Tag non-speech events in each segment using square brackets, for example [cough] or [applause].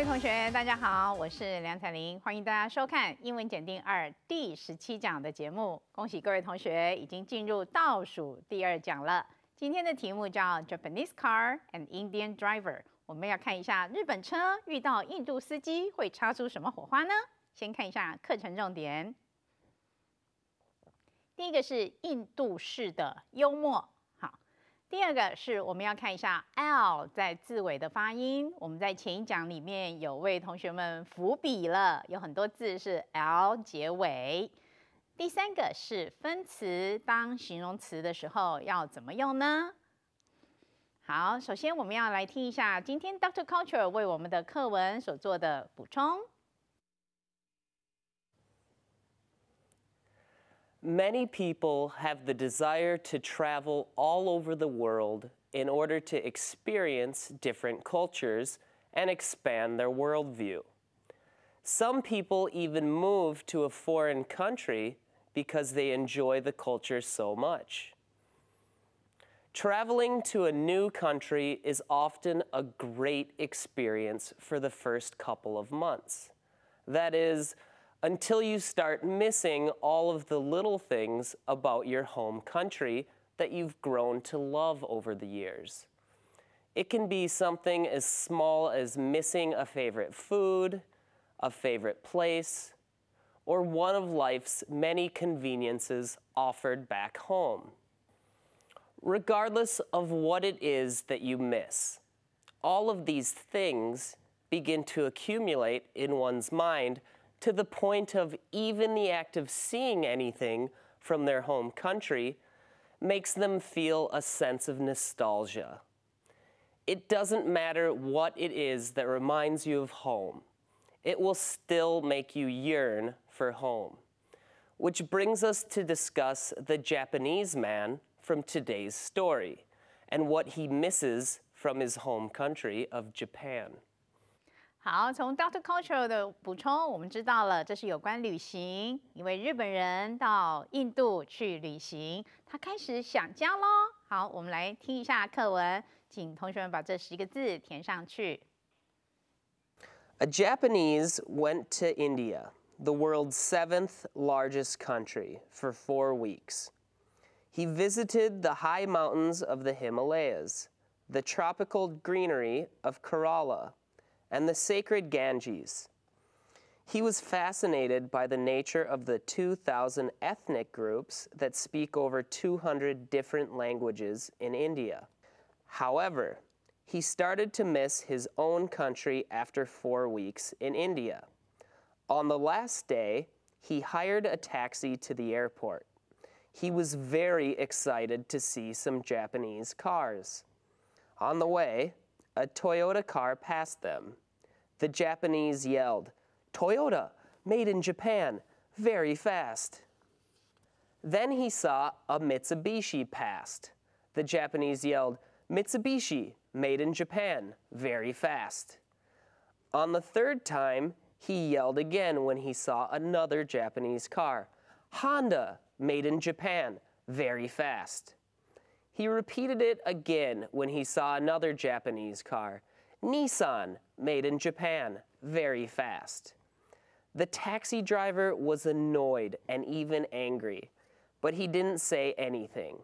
各位同学，大家好，我是梁彩玲，欢迎大家收看《英文检定二》第十七讲的节目。恭喜各位同学已经进入倒数第二讲了。今天的题目叫《Japanese Car and Indian Driver》，我们要看一下日本车遇到印度司机会擦出什么火花呢？先看一下课程重点。第一个是印度式的幽默。第二个是，我们要看一下 l 在字尾的发音。我们在前一讲里面有为同学们伏笔了，有很多字是 l 结尾。第三个是分词当形容词的时候要怎么用呢？好，首先我们要来听一下今天 Dr. o o c t Culture 为我们的课文所做的补充。Many people have the desire to travel all over the world in order to experience different cultures and expand their worldview. Some people even move to a foreign country because they enjoy the culture so much. Traveling to a new country is often a great experience for the first couple of months. That is, until you start missing all of the little things about your home country that you've grown to love over the years. It can be something as small as missing a favorite food, a favorite place, or one of life's many conveniences offered back home. Regardless of what it is that you miss, all of these things begin to accumulate in one's mind to the point of even the act of seeing anything from their home country makes them feel a sense of nostalgia. It doesn't matter what it is that reminds you of home, it will still make you yearn for home. Which brings us to discuss the Japanese man from today's story and what he misses from his home country of Japan. 好，从 Doctor Culture 的补充，我们知道了这是有关旅行。一位日本人到印度去旅行，他开始想家喽。好，我们来听一下课文，请同学们把这十个字填上去。A Japanese went to India, the world's seventh largest country, for four weeks. He visited the high mountains of the Himalayas, the tropical greenery of Kerala and the sacred Ganges. He was fascinated by the nature of the 2,000 ethnic groups that speak over 200 different languages in India. However, he started to miss his own country after four weeks in India. On the last day, he hired a taxi to the airport. He was very excited to see some Japanese cars. On the way, a Toyota car passed them. The Japanese yelled, Toyota, made in Japan, very fast. Then he saw a Mitsubishi passed. The Japanese yelled, Mitsubishi, made in Japan, very fast. On the third time, he yelled again when he saw another Japanese car, Honda, made in Japan, very fast. He repeated it again when he saw another Japanese car, Nissan, made in Japan, very fast. The taxi driver was annoyed and even angry, but he didn't say anything.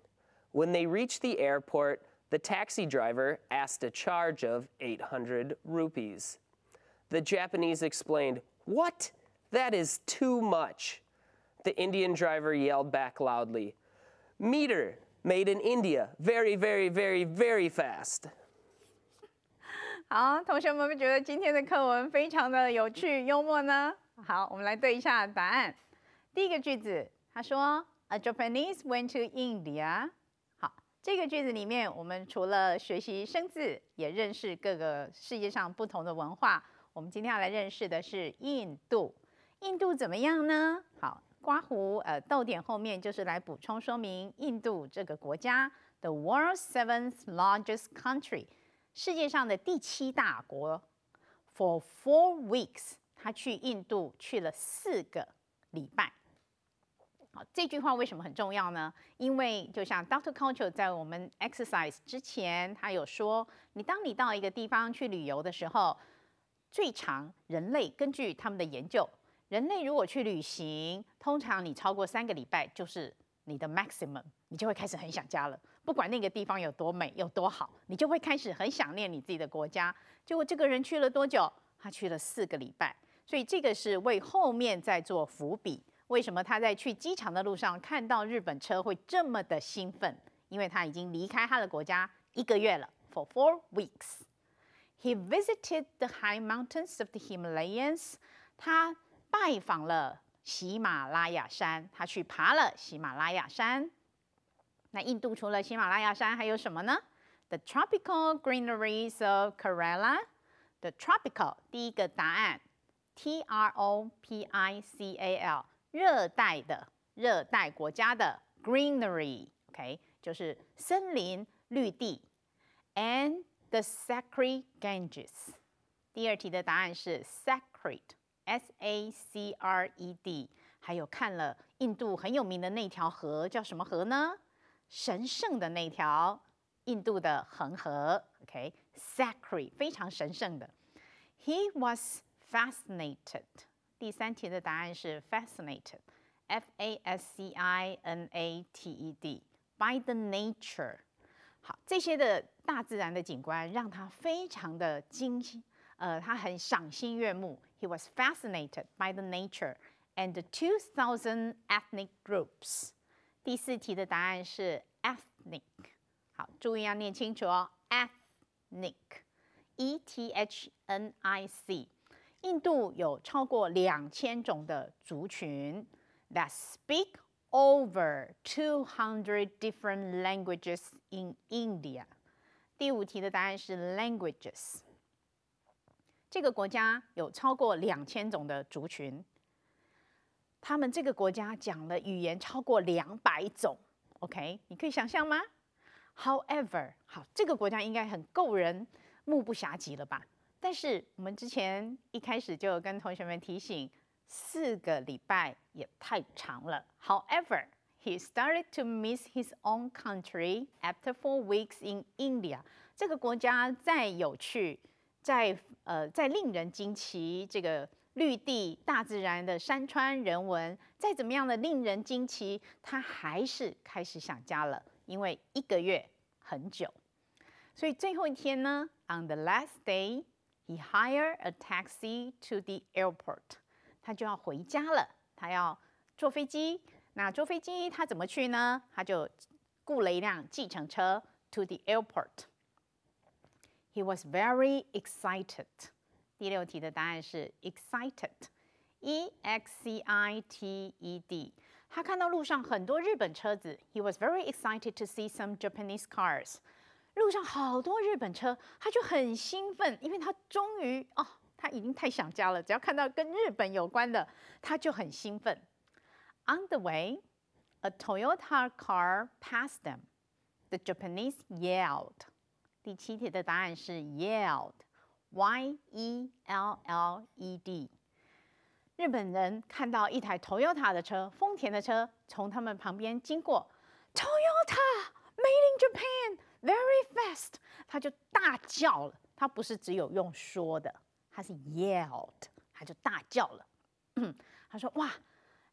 When they reached the airport, the taxi driver asked a charge of 800 rupees. The Japanese explained, What? That is too much. The Indian driver yelled back loudly, Meter, Made in India, very, very, very, very fast. 好，同学们觉得今天的课文非常的有趣、幽默呢？好，我们来对一下答案。第一个句子，他说，A Japanese went to India。好，这个句子里面，我们除了学习生字，也认识各个世界上不同的文化。我们今天要来认识的是印度。印度怎么样呢？好。刮胡，呃，逗点后面就是来补充说明印度这个国家，the world seventh largest country，世界上的第七大国。For four weeks，他去印度去了四个礼拜。好，这句话为什么很重要呢？因为就像 Doctor Culture 在我们 exercise 之前，他有说，你当你到一个地方去旅游的时候，最长人类根据他们的研究。人类如果去旅行，通常你超过三个礼拜就是你的 maximum，你就会开始很想家了。不管那个地方有多美、有多好，你就会开始很想念你自己的国家。结果这个人去了多久？他去了四个礼拜，所以这个是为后面在做伏笔。为什么他在去机场的路上看到日本车会这么的兴奋？因为他已经离开他的国家一个月了。For four weeks, he visited the high mountains of the Himalayas。他拜访了喜马拉雅山，他去爬了喜马拉雅山。那印度除了喜马拉雅山还有什么呢？The tropical g r e e n e r i e s of Kerala，the tropical，第一个答案，T R O P I C A L，热带的，热带国家的 greenery，OK，就是森林绿地。And the sacred Ganges，第二题的答案是 sacred。S A C R E D，还有看了印度很有名的那条河叫什么河呢？神圣的那条印度的恒河，OK，Sacred，非常神圣的。He was fascinated。第三题的答案是 fascinated，F A S C I N A T E D by the nature。好，这些的大自然的景观让他非常的惊呃，他很赏心悦目。He was fascinated by the nature and the 2,000 ethnic groups. ethnic. groups。第四题的答案是 ethnic。好，注意要念清楚哦，ethnic，e t h n that speak over 200 different languages in India。第五题的答案是 languages。这个国家有超过两千种的族群，他们这个国家讲的语言超过两百种，OK？你可以想象吗？However，好，这个国家应该很够人目不暇接了吧？但是我们之前一开始就跟同学们提醒，四个礼拜也太长了。However，he started to miss his own country after four weeks in India。这个国家再有趣。在呃，在令人惊奇，这个绿地、大自然的山川人文，再怎么样的令人惊奇，他还是开始想家了，因为一个月很久，所以最后一天呢，on the last day，he hire a taxi to the airport，他就要回家了，他要坐飞机，那坐飞机他怎么去呢？他就雇了一辆计程车 to the airport。He was very excited. 第六题的答案是 excited，e x c i t e d。他看到路上很多日本车子，He was very excited to see some Japanese cars。路上好多日本车，他就很兴奋，因为他终于哦，他已经太想家了。只要看到跟日本有关的，他就很兴奋。On the way, a Toyota car passed them. The Japanese yelled. 第七题的答案是 yelled，y e l l e d。日本人看到一台 Toyota 的车，丰田的车从他们旁边经过，Toyota made in Japan very fast，他就大叫了。他不是只有用说的，他是 yelled，他就大叫了。他说：“哇，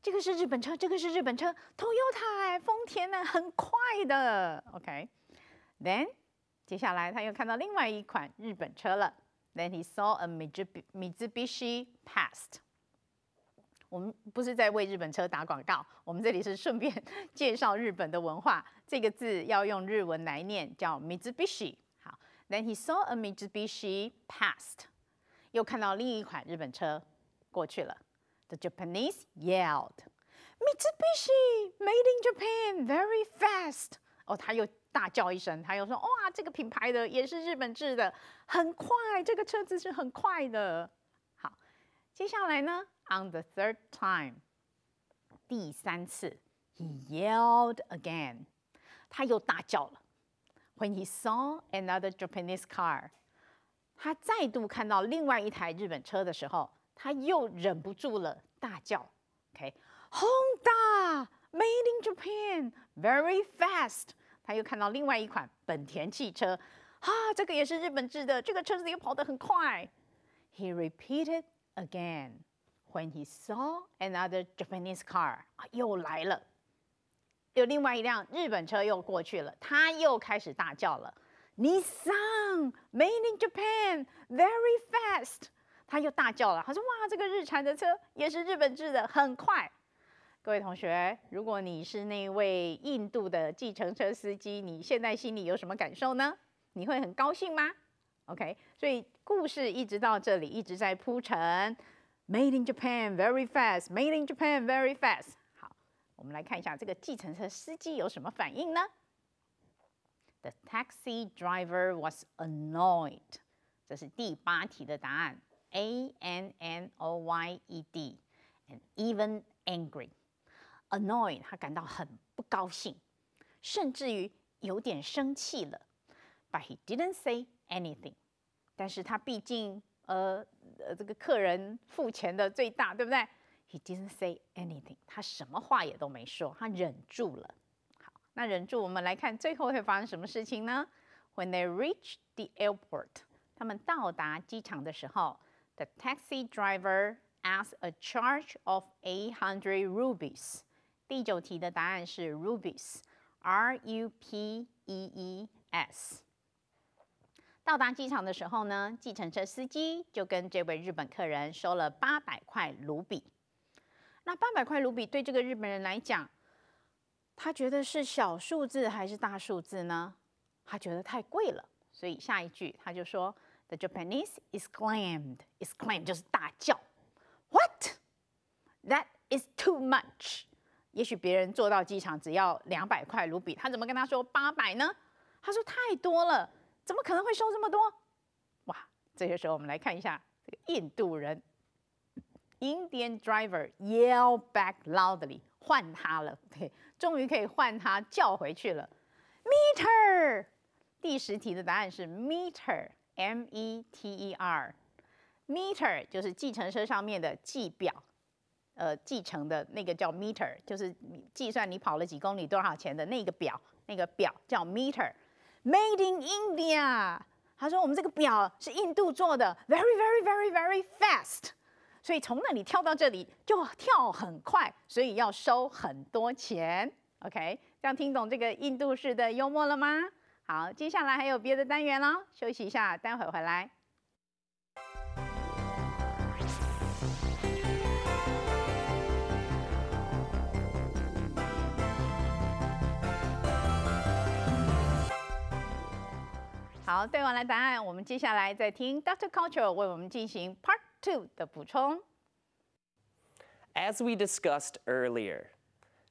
这个是日本车，这个是日本车，Toyota 丰田呢，很快的。” OK，then、okay.。接下来他又看到另外一款日本车了，Then he saw a Mitsubishi Past。我们不是在为日本车打广告，我们这里是顺便介绍日本的文化。这个字要用日文来念，叫 [laughs] Mitsubishi。好，Then he saw a Mitsubishi Past，又看到另一款日本车过去了。The Japanese yelled, Mitsubishi made in Japan, very fast。哦，他又大叫一声，他又说：“哇，这个品牌的也是日本制的，很快。这个车子是很快的。”好，接下来呢？On the third time，第三次，he yelled again。他又大叫了。When he saw another Japanese car，他再度看到另外一台日本车的时候，他又忍不住了，大叫 o k h o n d a made in Japan，very fast。”他又看到另外一款本田汽车，啊，这个也是日本制的，这个车子又跑得很快。He repeated again when he saw another Japanese car，啊，又来了，有另外一辆日本车又过去了，他又开始大叫了，Nissan made in Japan，very fast。他又大叫了，他说：“哇，这个日产的车也是日本制的，很快。”各位同学，如果你是那位印度的计程车司机，你现在心里有什么感受呢？你会很高兴吗？OK，所以故事一直到这里，一直在铺陈。Made in Japan, very fast. Made in Japan, very fast. 好，我们来看一下这个计程车司机有什么反应呢？The taxi driver was annoyed. 这是第八题的答案，A N N O Y E D，and even angry. Annoyed，他感到很不高兴，甚至于有点生气了。But he didn't say anything。但是他毕竟，呃，呃，这个客人付钱的最大，对不对？He didn't say anything。他什么话也都没说，他忍住了。好，那忍住，我们来看最后会发生什么事情呢？When they reach the airport，他们到达机场的时候，the taxi driver asks a charge of eight hundred rubies。第九题的答案是 rubies，R U P E E S。到达机场的时候呢，计程车司机就跟这位日本客人收了八百块卢比。那八百块卢比对这个日本人来讲，他觉得是小数字还是大数字呢？他觉得太贵了，所以下一句他就说：“The Japanese exclaimed，exclaimed 就是大叫，What？That is too much。”也许别人坐到机场只要两百块卢比，他怎么跟他说八百呢？他说太多了，怎么可能会收这么多？哇！这些时候我们来看一下这个印度人，Indian driver yell back loudly，换他了，对，终于可以换他叫回去了。Meter，第十题的答案是 meter，m-e-t-e-r，meter 就是计程车上面的计表。呃，计程的那个叫 meter，就是计算你跑了几公里多少钱的那个表，那个表叫 meter，made in India。他说我们这个表是印度做的，very very very very fast。所以从那里跳到这里就跳很快，所以要收很多钱。OK，这样听懂这个印度式的幽默了吗？好，接下来还有别的单元喽，休息一下，待会回来。好，对完了答案，我们接下来再听 Dr. Culture 为我们进行 Part Two 的补充。As we discussed earlier,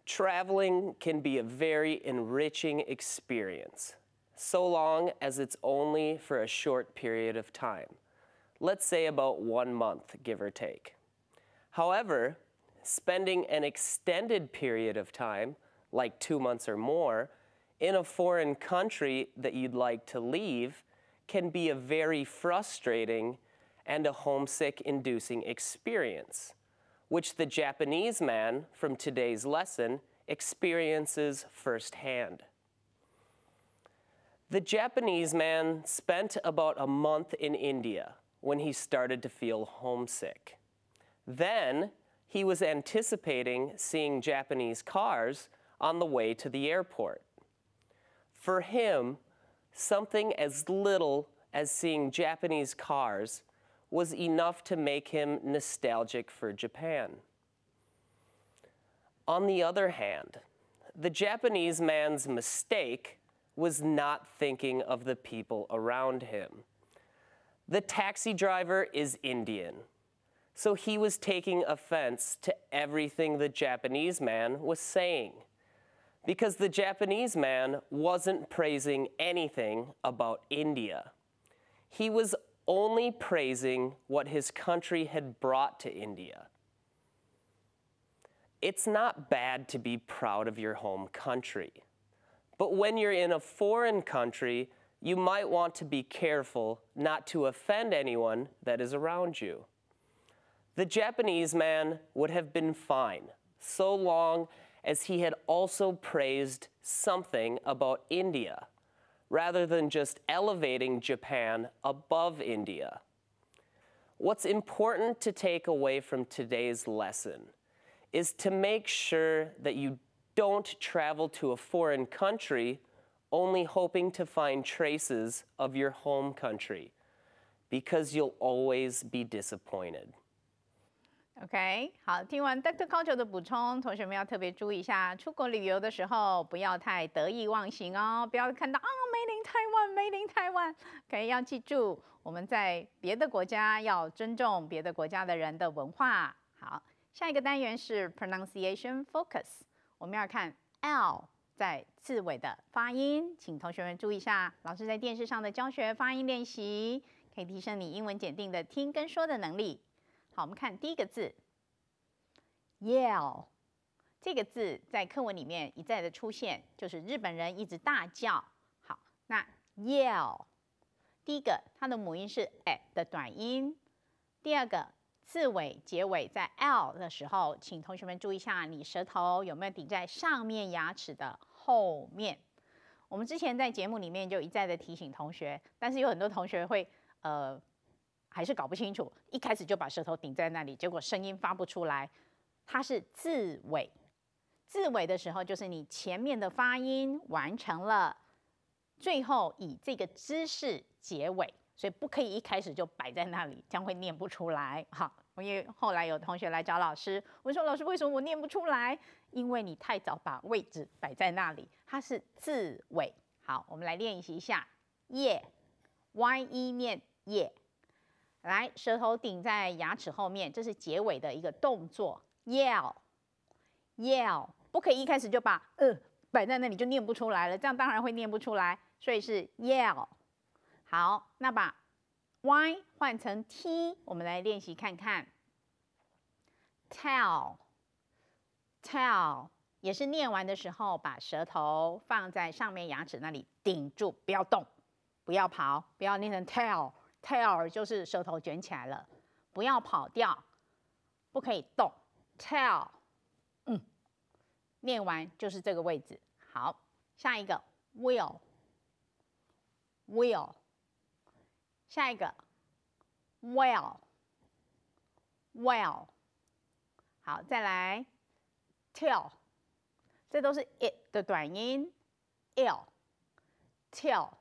traveling can be a very enriching experience, so long as it's only for a short period of time. Let's say about one month, give or take. However, spending an extended period of time, like two months or more, in a foreign country that you'd like to leave can be a very frustrating and a homesick inducing experience, which the Japanese man from today's lesson experiences firsthand. The Japanese man spent about a month in India when he started to feel homesick. Then he was anticipating seeing Japanese cars on the way to the airport. For him, something as little as seeing Japanese cars was enough to make him nostalgic for Japan. On the other hand, the Japanese man's mistake was not thinking of the people around him. The taxi driver is Indian, so he was taking offense to everything the Japanese man was saying because the Japanese man wasn't praising anything about India. He was only praising what his country had brought to India. It's not bad to be proud of your home country, but when you're in a foreign country, you might want to be careful not to offend anyone that is around you. The Japanese man would have been fine so long as he had also praised something about India, rather than just elevating Japan above India. What's important to take away from today's lesson is to make sure that you don't travel to a foreign country only hoping to find traces of your home country, because you'll always be disappointed. OK，好，听完 Doctor e 的补充，同学们要特别注意一下，出国旅游的时候不要太得意忘形哦，不要看到啊，梅林台湾，梅林台湾，OK，要记住我们在别的国家要尊重别的国家的人的文化。好，下一个单元是 Pronunciation Focus，我们要看 L 在字尾的发音，请同学们注意一下，老师在电视上的教学发音练习，可以提升你英文检定的听跟说的能力。好，我们看第一个字，yell，这个字在课文里面一再的出现，就是日本人一直大叫。好，那 yell，第一个它的母音是 e 的短音，第二个字尾结尾在 l 的时候，请同学们注意一下，你舌头有没有顶在上面牙齿的后面？我们之前在节目里面就一再的提醒同学，但是有很多同学会呃。还是搞不清楚，一开始就把舌头顶在那里，结果声音发不出来。它是字尾，字尾的时候就是你前面的发音完成了，最后以这个姿势结尾，所以不可以一开始就摆在那里，将会念不出来。好，因为后来有同学来找老师，我说：“老师，为什么我念不出来？”因为你太早把位置摆在那里，它是字尾。好，我们来练习一下“耶 y e 念耶。来，舌头顶在牙齿后面，这是结尾的一个动作。Yell，Yell，不可以一开始就把呃摆在那里就念不出来了，这样当然会念不出来，所以是 Yell。好，那把 Y 换成 T，我们来练习看看。Tell，Tell，也是念完的时候把舌头放在上面牙齿那里顶住，不要动，不要跑，不要念成 Tell。Tail 就是舌头卷起来了，不要跑掉，不可以动。Tail，嗯，念完就是这个位置。好，下一个 Will，Will，下一个 w e l l w e l l 好，再来 t e i l 这都是 It 的短音 l t e i l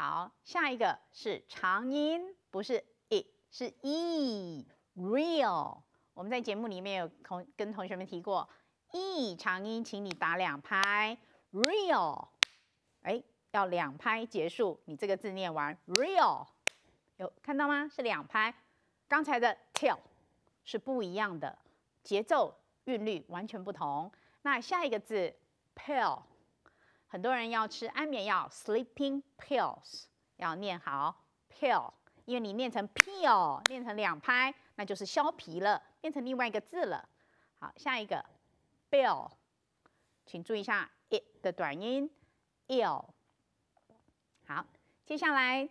好，下一个是长音，不是 e，是 e，real。我们在节目里面有同跟同学们提过，e 长音，请你打两拍，real。哎，要两拍结束，你这个字念完，real。有看到吗？是两拍。刚才的 t i l l 是不一样的节奏韵律，完全不同。那下一个字，pale。很多人要吃安眠药，sleeping pills，要念好 pill，因为你念成 pill，念成两拍，那就是削皮了，变成另外一个字了。好，下一个 bill，请注意一下 i t 的短音 ill。好，接下来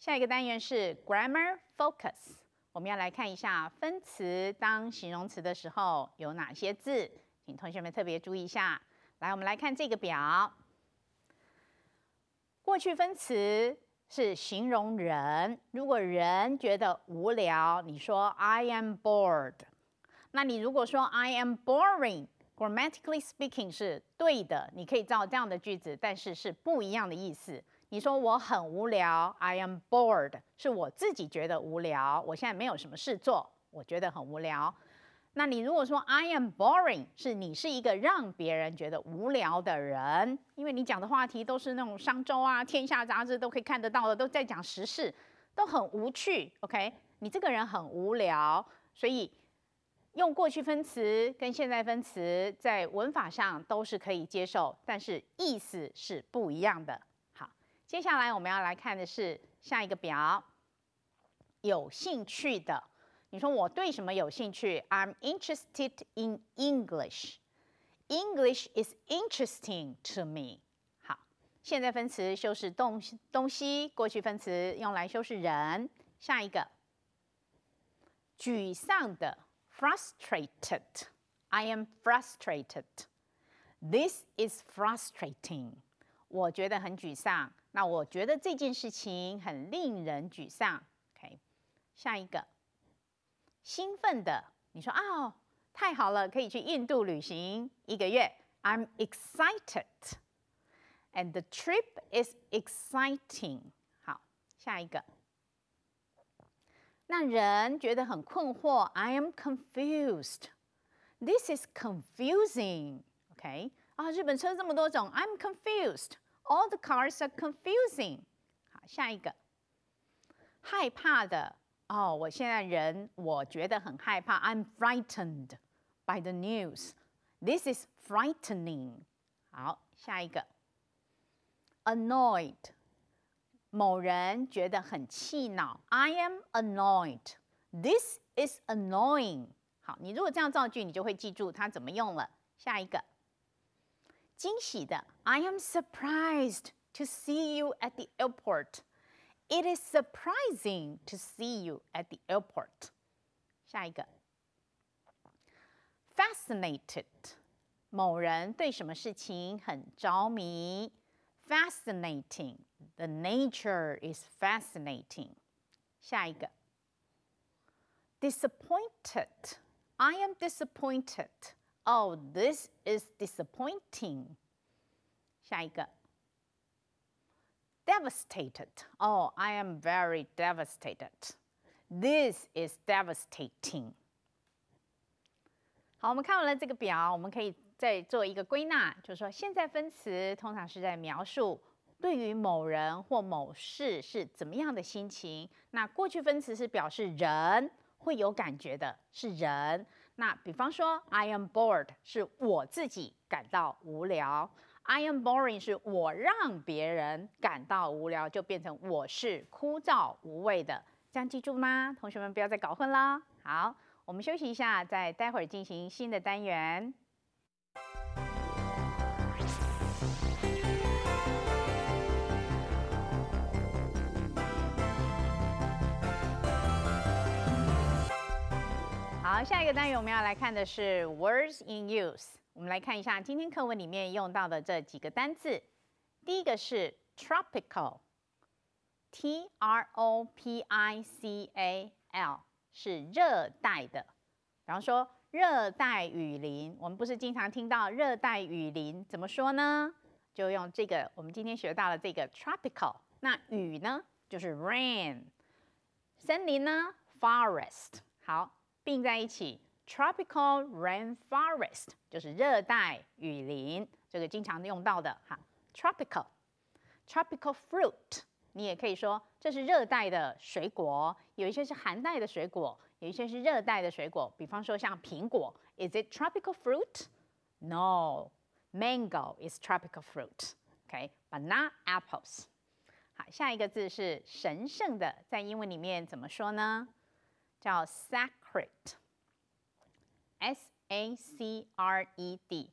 下一个单元是 grammar focus，我们要来看一下分词当形容词的时候有哪些字，请同学们特别注意一下。来，我们来看这个表。过去分词是形容人，如果人觉得无聊，你说 “I am bored”。那你如果说 “I am boring”，grammatically speaking 是对的，你可以造这样的句子，但是是不一样的意思。你说我很无聊，I am bored，是我自己觉得无聊，我现在没有什么事做，我觉得很无聊。那你如果说 I am boring，是你是一个让别人觉得无聊的人，因为你讲的话题都是那种商周啊，天下杂志都可以看得到的，都在讲时事，都很无趣。OK，你这个人很无聊，所以用过去分词跟现在分词在文法上都是可以接受，但是意思是不一样的。好，接下来我们要来看的是下一个表，有兴趣的。你说我对什么有兴趣？I'm interested in English. English is interesting to me. 好，现在分词修饰东东西，过去分词用来修饰人。下一个，沮丧的，frustrated. I am frustrated. This is frustrating. 我觉得很沮丧。那我觉得这件事情很令人沮丧。OK，下一个。兴奋的，你说啊、哦，太好了，可以去印度旅行一个月。I'm excited, and the trip is exciting. 好，下一个。那人觉得很困惑，I am confused. This is confusing. OK，啊，日本车这么多种，I'm confused. All the cars are confusing. 好，下一个。害怕的哦，我现在人我觉得很害怕，I'm frightened by the news. This is frightening. 好，下一个，annoyed，某人觉得很气恼，I am annoyed. This is annoying. 好，你如果这样造句，你就会记住它怎么用了。下一个，惊喜的，I am surprised to see you at the airport. It is surprising to see you at the airport. Fascinating. the nature is fascinating. disappointed. I am disappointed. Oh, this is disappointing. 下一个。Devastated. Oh, I am very devastated. This is devastating. 好，我们看完了这个表，我们可以再做一个归纳，就是说，现在分词通常是在描述对于某人或某事是怎么样的心情。那过去分词是表示人会有感觉的，是人。那比方说，I am bored，是我自己感到无聊。I am boring，是我让别人感到无聊，就变成我是枯燥无味的。这样记住吗？同学们不要再搞混了。好，我们休息一下，再待会儿进行新的单元。好，下一个单元我们要来看的是 Words in Use。我们来看一下今天课文里面用到的这几个单字。第一个是 tropical，t r o p i c a l，是热带的。比方说热带雨林，我们不是经常听到热带雨林怎么说呢？就用这个，我们今天学到了这个 tropical。那雨呢就是 rain，森林呢 forest，好并在一起。tropical rainforest 就是热带雨林，这个经常用到的哈。Tropical tropical fruit，你也可以说这是热带的水果，有一些是寒带的水果，有一些是热带的水果。比方说像苹果，Is it tropical fruit? No. Mango is tropical fruit. OK, but not apples. 好，下一个字是神圣的，在英文里面怎么说呢？叫 sacred。s a c r e d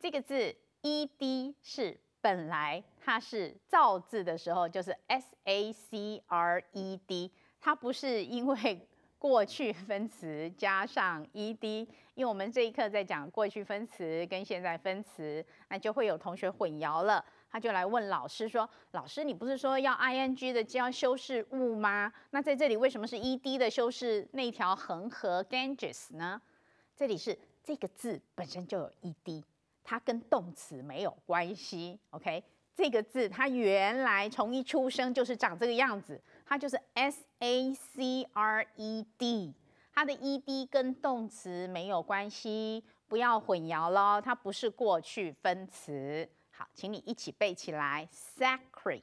这个字，e d 是本来它是造字的时候就是 s a c r e d，它不是因为 [laughs] 过去分词加上 e d，因为我们这一课在讲过去分词跟现在分词，那就会有同学混淆了，他就来问老师说：“老师，你不是说要 i n g 的教修饰物吗？那在这里为什么是 e d 的修饰那条横河 Ganges 呢？”这里是这个字本身就有 e d，它跟动词没有关系。OK，这个字它原来从一出生就是长这个样子，它就是 s a c r e d，它的 e d 跟动词没有关系，不要混淆喽，它不是过去分词。好，请你一起背起来，sacred，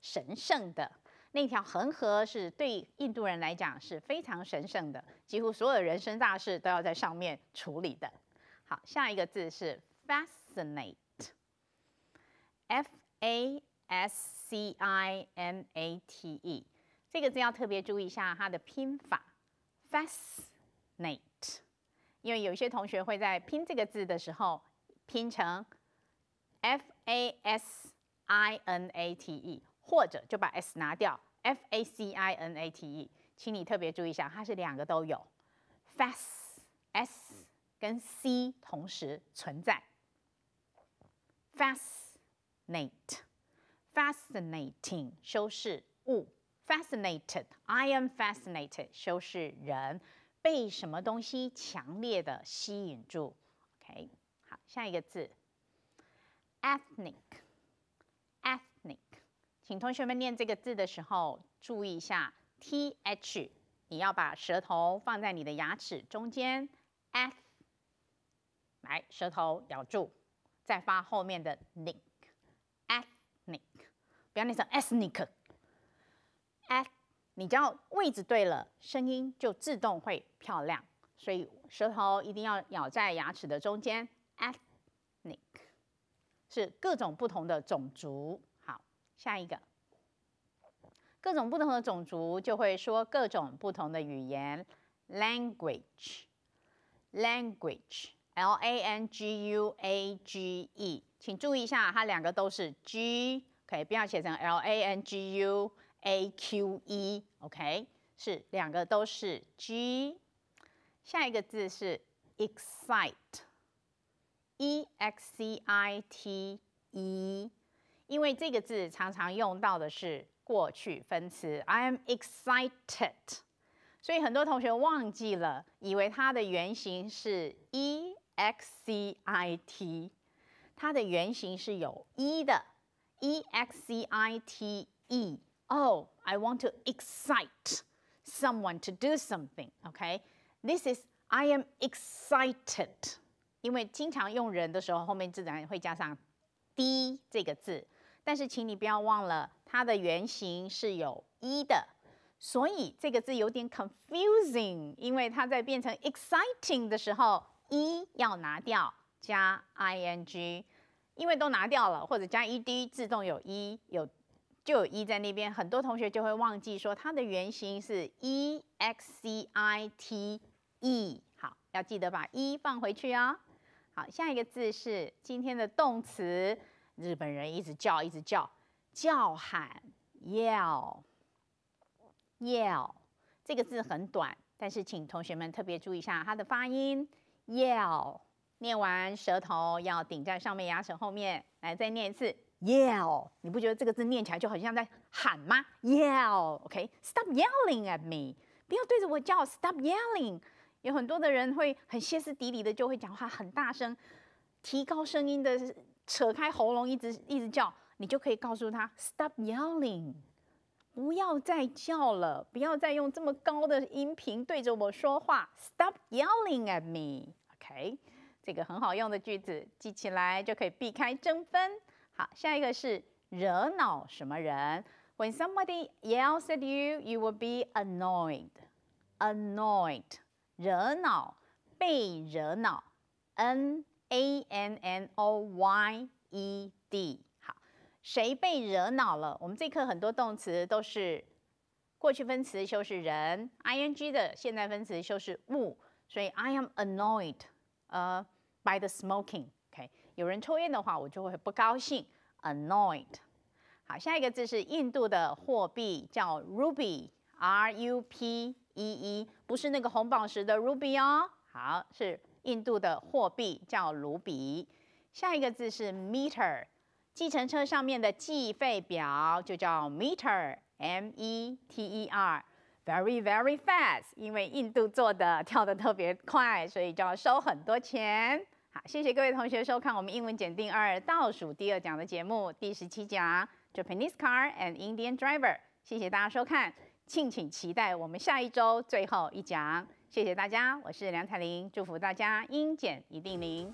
神圣的。那条恒河是对印度人来讲是非常神圣的，几乎所有人生大事都要在上面处理的。好，下一个字是 fascinate，f a s c i n a t e，这个字要特别注意一下它的拼法，fascinate，因为有些同学会在拼这个字的时候拼成 f a s i n a t e。或者就把 s 拿掉，f a c i n a t e，请你特别注意一下，它是两个都有，f a s s 跟 c 同时存在，fascinate，fascinating 修饰物，fascinated，I am fascinated 修饰人，被什么东西强烈的吸引住。OK，好，下一个字，ethnic。请同学们念这个字的时候，注意一下 t h，你要把舌头放在你的牙齿中间。e t h 来，舌头咬住，再发后面的 n，ethnic，i 不要念成 ethnic。ethnic，你只要位置对了，声音就自动会漂亮。所以舌头一定要咬在牙齿的中间。ethnic，是各种不同的种族。下一个，各种不同的种族就会说各种不同的语言，language，language，l a n g u a g e，请注意一下，它两个都是 g，OK，不要写成 l a n g u a q e，OK，是两个都是 g。下一个字是 excite，e x c i t e。因为这个字常常用到的是过去分词，I am excited，所以很多同学忘记了，以为它的原型是 e x c i t，它的原型是有 e 的 e x c i t e。Oh，I want to excite someone to do something。o k this is I am excited。因为经常用人的时候，后面自然会加上 d 这个字。但是，请你不要忘了，它的原型是有一的，所以这个字有点 confusing，因为它在变成 exciting 的时候一要拿掉，加 ing，因为都拿掉了，或者加 ed，自动有一有，就有一在那边，很多同学就会忘记说它的原型是 excite。好，要记得把一放回去哦。好，下一个字是今天的动词。日本人一直叫，一直叫，叫喊，yell，yell，这个字很短，但是请同学们特别注意一下它的发音，yell。念完，舌头要顶在上面牙齿后面。来，再念一次，yell。你不觉得这个字念起来就好像在喊吗？yell。OK，stop yelling at me，不要对着我叫，stop yelling。有很多的人会很歇斯底里的就会讲话很大声，提高声音的。扯开喉咙一直一直叫，你就可以告诉他：Stop yelling，不要再叫了，不要再用这么高的音频对着我说话。Stop yelling at me。OK，这个很好用的句子，记起来就可以避开争分。好，下一个是惹恼什么人？When somebody yells at you, you will be annoyed. Annoyed，惹恼，被惹恼。N。A N N O Y E D，好，谁被惹恼了？我们这课很多动词都是过去分词修饰人，I N G 的现在分词修饰物，所以 I am annoyed 呃 by the smoking。OK，有人抽烟的话，我就会不高兴。Annoyed。好，下一个字是印度的货币叫 Ruby，R U P E E，不是那个红宝石的 Ruby 哦。好，是。印度的货币叫卢比，下一个字是 meter，计程车上面的计费表就叫 meter，m e t e r，very very fast，因为印度做的 [laughs] 跳得特别快，所以就要收很多钱。好，谢谢各位同学收看我们英文检定二倒数第二讲的节目第十七讲，Japanese car and Indian driver，谢谢大家收看，敬请期待我们下一周最后一讲。谢谢大家，我是梁彩玲，祝福大家阴减一定灵。